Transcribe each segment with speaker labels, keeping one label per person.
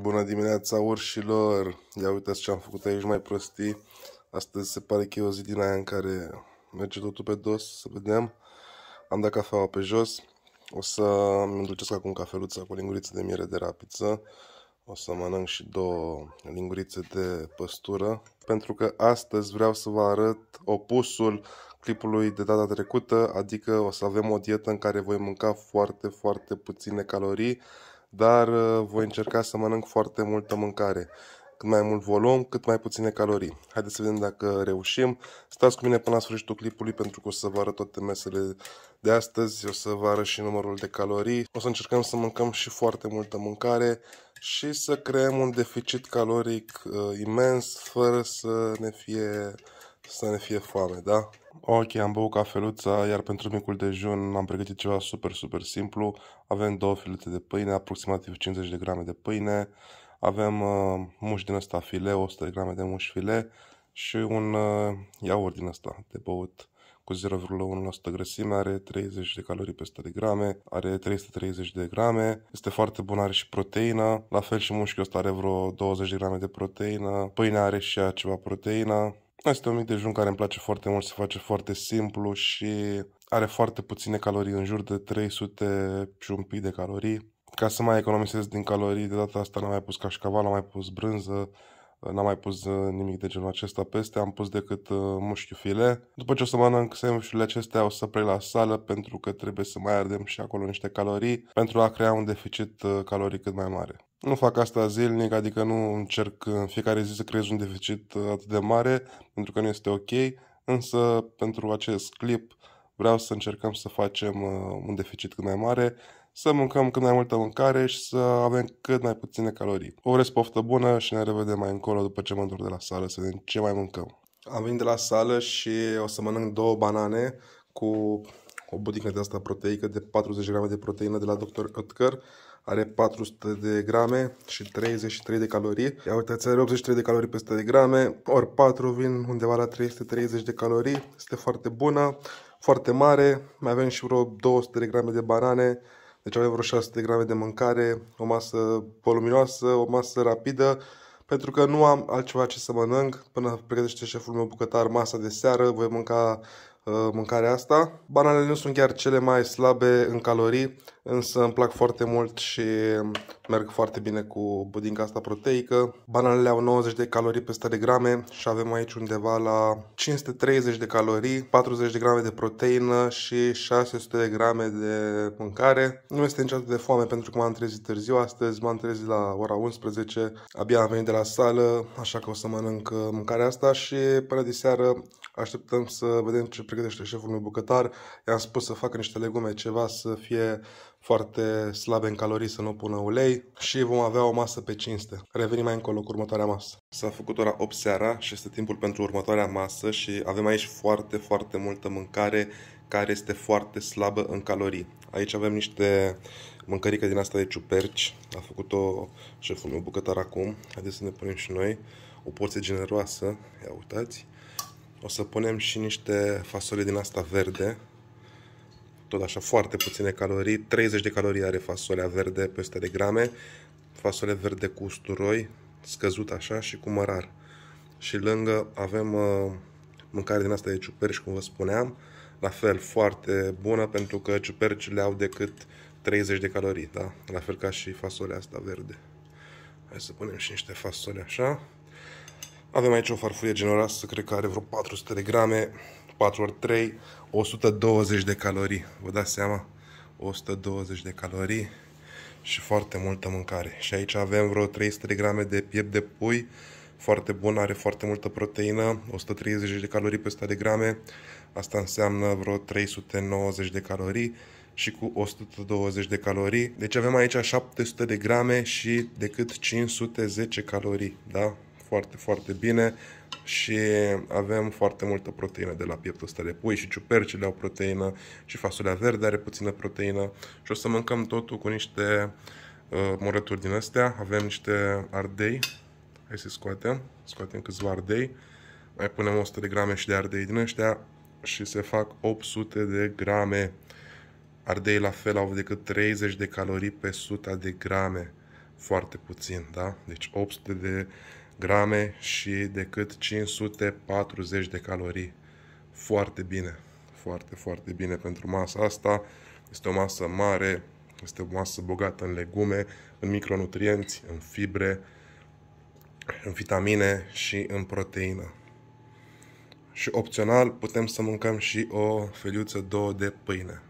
Speaker 1: Bună dimineața urșilor! Ia uitați ce am făcut aici mai prostii. Astăzi se pare că e o zi din aia în care merge totul pe dos, să vedem. Am dat cafeaua pe jos. O să îmi îndulcesc acum cafeluța cu lingurițe de miere de rapiță. O să mănânc și două lingurițe de păstură. Pentru că astăzi vreau să vă arăt opusul clipului de data trecută, adică o să avem o dietă în care voi mânca foarte, foarte puține calorii dar uh, voi încerca să mănânc foarte multă mâncare cât mai mult volum, cât mai puține calorii. Haideți să vedem dacă reușim. Stați cu mine până la sfârșitul clipului pentru că o să vă arăt toate mesele de astăzi, o să vă arăt și numărul de calorii. O să încercăm să mâncăm și foarte multă mâncare și să creăm un deficit caloric uh, imens fără să ne fie să ne fie foame, da? Ok, am băut cafeluța, iar pentru micul dejun am pregătit ceva super, super simplu. Avem două filete de pâine, aproximativ 50 de grame de pâine. Avem uh, muș din ăsta file, 100 de grame de muș file și un uh, iaurt din ăsta de băut cu 0,1% grăsime, are 30 de calorii pe 100 de grame, are 330 de grame, este foarte bun, are și proteină, la fel și mușchiul ăsta are vreo 20 de grame de proteină, pâinea are și ea ceva proteină, este un mic dejun care îmi place foarte mult, se face foarte simplu și are foarte puține calorii, în jur de 300 și un pic de calorii. Ca să mai economisesc din calorii, de data asta n-am mai pus cașcaval, n-am mai pus brânză, n-am mai pus uh, nimic de genul acesta peste, am pus decât uh, mușchiul file. După ce o să mănânc sandvișurile acestea, o să plec la sală pentru că trebuie să mai ardem și acolo niște calorii pentru a crea un deficit uh, caloric cât mai mare nu fac asta zilnic, adică nu încerc în fiecare zi să creez un deficit atât de mare, pentru că nu este ok, însă pentru acest clip vreau să încercăm să facem uh, un deficit cât mai mare, să mâncăm cât mai multă mâncare și să avem cât mai puține calorii. O urez poftă bună și ne revedem mai încolo după ce mă întorc de la sală să vedem ce mai mâncăm. Am venit de la sală și o să mănânc două banane cu o budică de asta proteică de 40 grame de proteină de la Dr. Oetker are 400 de grame și 33 de calorii. Ia uitați, are 83 de calorii pe 100 de grame, ori 4 vin undeva la 330 de calorii. Este foarte bună, foarte mare. Mai avem și vreo 200 de grame de banane, deci avem vreo 600 de grame de mâncare, o masă voluminoasă, o masă rapidă, pentru că nu am altceva ce să mănânc până pregătește șeful meu bucătar masa de seară, voi mânca Ă, mâncarea asta. Bananele nu sunt chiar cele mai slabe în calorii, însă îmi plac foarte mult și merg foarte bine cu budinca asta proteică. Bananele au 90 de calorii pe 100 de grame și avem aici undeva la 530 de calorii, 40 de grame de proteină și 600 de grame de mâncare. Nu este niciodată de foame pentru că m-am trezit târziu astăzi, m-am trezit la ora 11, abia am venit de la sală, așa că o să mănânc ă, mâncarea asta și până de seară Așteptăm să vedem ce pregătește șeful meu bucătar. I-am spus să facă niște legume, ceva să fie foarte slabe în calorii, să nu pună ulei și vom avea o masă pe cinste. Revenim mai încolo cu următoarea masă. S-a făcut ora 8 seara și este timpul pentru următoarea masă și avem aici foarte, foarte multă mâncare care este foarte slabă în calorii. Aici avem niște mâncărică din asta de ciuperci. A făcut-o șeful meu bucătar acum. Haideți să ne punem și noi o porție generoasă. Ia uitați. O să punem și niște fasole din asta verde. Tot așa, foarte puține calorii. 30 de calorii are fasolea verde pe 100 de grame. Fasole verde cu usturoi, scăzut așa și cu mărar. Și lângă avem uh, mâncare din asta de ciuperci, cum vă spuneam. La fel, foarte bună, pentru că ciupercile au decât 30 de calorii, da? La fel ca și fasolea asta verde. Hai să punem și niște fasole așa. Avem aici o farfurie generoasă, cred că are vreo 400 de grame, 4 ori 3, 120 de calorii. Vă dați seama? 120 de calorii și foarte multă mâncare. Și aici avem vreo 300 de grame de piept de pui, foarte bun, are foarte multă proteină, 130 de calorii pe 100 de grame, asta înseamnă vreo 390 de calorii și cu 120 de calorii. Deci avem aici 700 de grame și decât 510 calorii, da? foarte, foarte bine și avem foarte multă proteină de la pieptul ăsta de pui și ciupercile au proteină și fasolea verde are puțină proteină și o să mâncăm totul cu niște uh, murături din astea. Avem niște ardei, hai să scoatem, scoatem câțiva ardei, mai punem 100 de grame și de ardei din ăștia și se fac 800 de grame. Ardei la fel au decât 30 de calorii pe 100 de grame. Foarte puțin, da? Deci 800 de grame și decât 540 de calorii. Foarte bine, foarte, foarte bine pentru masa asta. Este o masă mare, este o masă bogată în legume, în micronutrienți, în fibre, în vitamine și în proteină. Și opțional putem să mâncăm și o feliuță, două de pâine.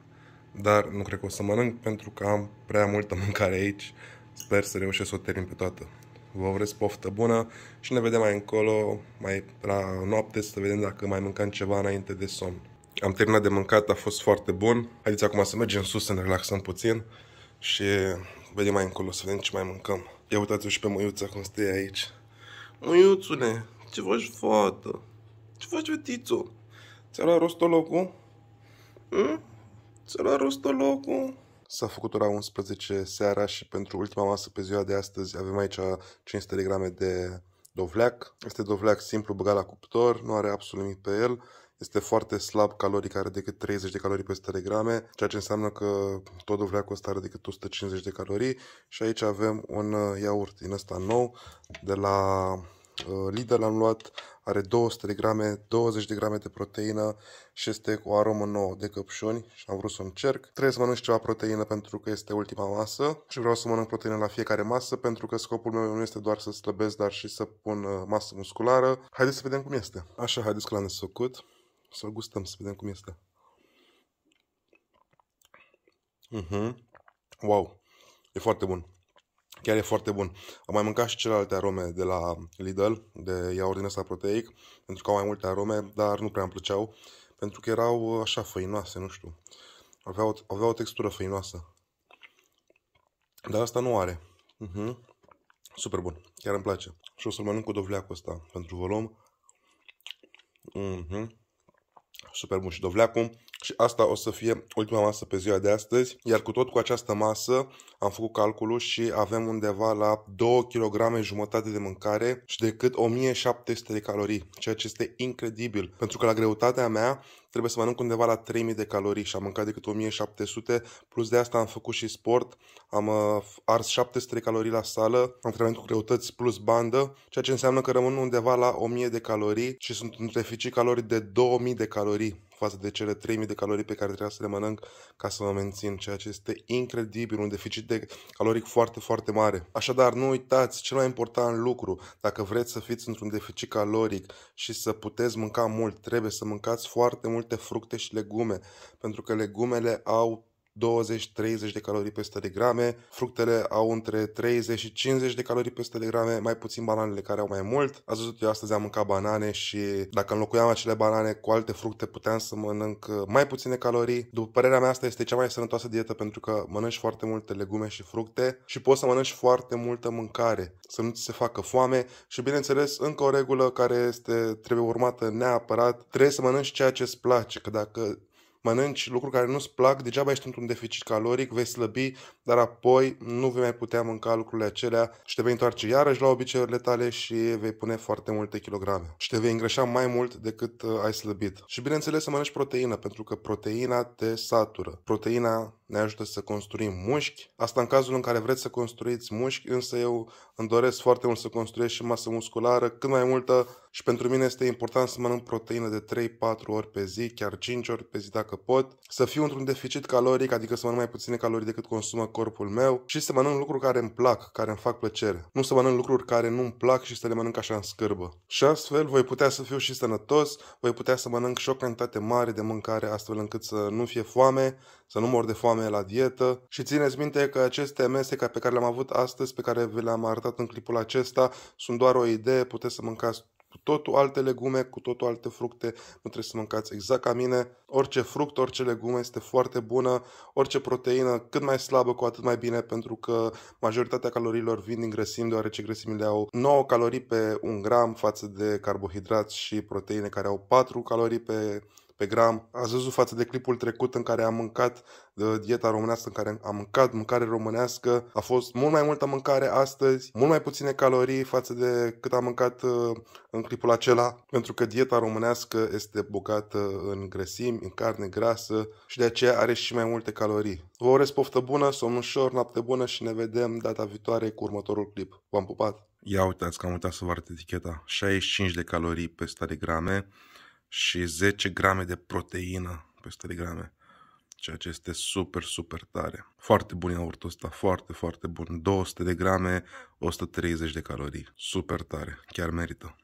Speaker 1: Dar nu cred că o să mănânc pentru că am prea multă mâncare aici. Sper să reușesc să o termin pe toată vă urez poftă bună și ne vedem mai încolo, mai la noapte, să vedem dacă mai mâncăm ceva înainte de somn. Am terminat de mâncat, a fost foarte bun. Haideți acum să mergem sus, să ne relaxăm puțin și vedem mai încolo, să vedem ce mai mâncăm. Ia uitați o și pe Măiuța cum stă aici. Măiuțule, ce faci, fată? Ce faci, fetițo? Ți-a luat rostolocul? Hm? Ți-a luat rostolocul? S-a făcut ora 11 seara și pentru ultima masă pe ziua de astăzi avem aici 500 de grame de dovleac. Este dovleac simplu băgat la cuptor, nu are absolut nimic pe el. Este foarte slab caloric, are decât 30 de calorii pe 100 de grame, ceea ce înseamnă că tot dovleacul ăsta are decât 150 de calorii. Și aici avem un iaurt din ăsta nou de la Uh, Lidl l-am luat, are 200 de grame, 20 de grame de proteină și este cu aromă nouă de căpșuni și am vrut să încerc. Trebuie să mănânc ceva proteină pentru că este ultima masă și vreau să mănânc proteină la fiecare masă pentru că scopul meu nu este doar să slăbesc, dar și să pun uh, masă musculară. Haideți să vedem cum este. Așa, haideți că l-am desfăcut. Să-l gustăm, să vedem cum este. Mhm. Uh -huh. Wow, e foarte bun. Chiar e foarte bun. Am mai mâncat și celelalte arome de la Lidl, de iaurt din ăsta proteic, pentru că au mai multe arome, dar nu prea îmi plăceau, pentru că erau așa făinoase, nu știu. Aveau, aveau o textură făinoasă. Dar asta nu are. Uh-huh. Super bun. Chiar îmi place. Și o să-l mănânc cu dovleacul ăsta pentru volum. Uh-huh. Super bun. Și dovleacul și asta o să fie ultima masă pe ziua de astăzi, iar cu tot cu această masă am făcut calculul și avem undeva la 2 kg jumătate de mâncare și decât 1700 de calorii, ceea ce este incredibil, pentru că la greutatea mea trebuie să mănânc undeva la 3000 de calorii și am mâncat decât 1700, plus de asta am făcut și sport, am uh, ars 700 de calorii la sală, antrenament cu greutăți plus bandă, ceea ce înseamnă că rămân undeva la 1000 de calorii și sunt un deficit calorii de 2000 de calorii față de cele 3000 de calorii pe care trebuia să le mănânc ca să mă mențin, ceea ce este incredibil, un deficit de caloric foarte, foarte mare. Așadar, nu uitați, cel mai important lucru, dacă vreți să fiți într-un deficit caloric și să puteți mânca mult, trebuie să mâncați foarte multe fructe și legume, pentru că legumele au 20-30 de calorii pe 100 de grame, fructele au între 30 și 50 de calorii pe 100 de grame, mai puțin bananele care au mai mult. Ați văzut, eu astăzi am mâncat banane și dacă înlocuiam acele banane cu alte fructe, puteam să mănânc uh, mai puține calorii. După părerea mea, asta este cea mai sănătoasă dietă pentru că mănânci foarte multe legume și fructe și poți să mănânci foarte multă mâncare, să nu ți se facă foame și, bineînțeles, încă o regulă care este, trebuie urmată neapărat, trebuie să mănânci ceea ce îți place, că dacă mănânci lucruri care nu-ți plac, degeaba ești într-un deficit caloric, vei slăbi, dar apoi nu vei mai putea mânca lucrurile acelea și te vei întoarce iarăși la obiceiurile tale și vei pune foarte multe kilograme și te vei îngreșa mai mult decât uh, ai slăbit. Și bineînțeles să mănânci proteină, pentru că proteina te satură. Proteina ne ajută să construim mușchi. Asta în cazul în care vreți să construiți mușchi, însă eu îmi doresc foarte mult să construiesc și masă musculară cât mai multă și pentru mine este important să mănânc proteină de 3-4 ori pe zi, chiar 5 ori pe zi dacă pot, să fiu într-un deficit caloric, adică să mănânc mai puține calorii decât consumă corpul meu și să mănânc lucruri care îmi plac, care îmi fac plăcere. Nu să mănânc lucruri care nu-mi plac și să le mănânc așa în scârbă. Și astfel voi putea să fiu și sănătos, voi putea să mănânc și o cantitate mare de mâncare astfel încât să nu fie foame, să nu mor de foame la dietă și țineți minte că aceste mese pe care le-am avut astăzi, pe care vi le-am arătat în clipul acesta, sunt doar o idee, puteți să mâncați cu totul alte legume, cu totul alte fructe, nu trebuie să mâncați exact ca mine. Orice fruct, orice legume este foarte bună, orice proteină cât mai slabă, cu atât mai bine, pentru că majoritatea calorilor vin din grăsimi, deoarece grăsimile au 9 calorii pe 1 gram față de carbohidrați și proteine care au 4 calorii pe pe gram. Ați văzut față de clipul trecut în care am mâncat de dieta românească, în care am mâncat mâncare românească. A fost mult mai multă mâncare astăzi, mult mai puține calorii față de cât am mâncat uh, în clipul acela, pentru că dieta românească este bogată în grăsimi, în carne grasă și de aceea are și mai multe calorii. Vă urez poftă bună, somn ușor, noapte bună și ne vedem data viitoare cu următorul clip. V-am pupat! Ia uitați că am uitat să vă arăt eticheta. 65 de calorii pe 100 de grame, și 10 grame de proteină pe 100 de grame, ceea ce este super, super tare. Foarte bun iaurtul ăsta, foarte, foarte bun. 200 de grame, 130 de calorii. Super tare, chiar merită.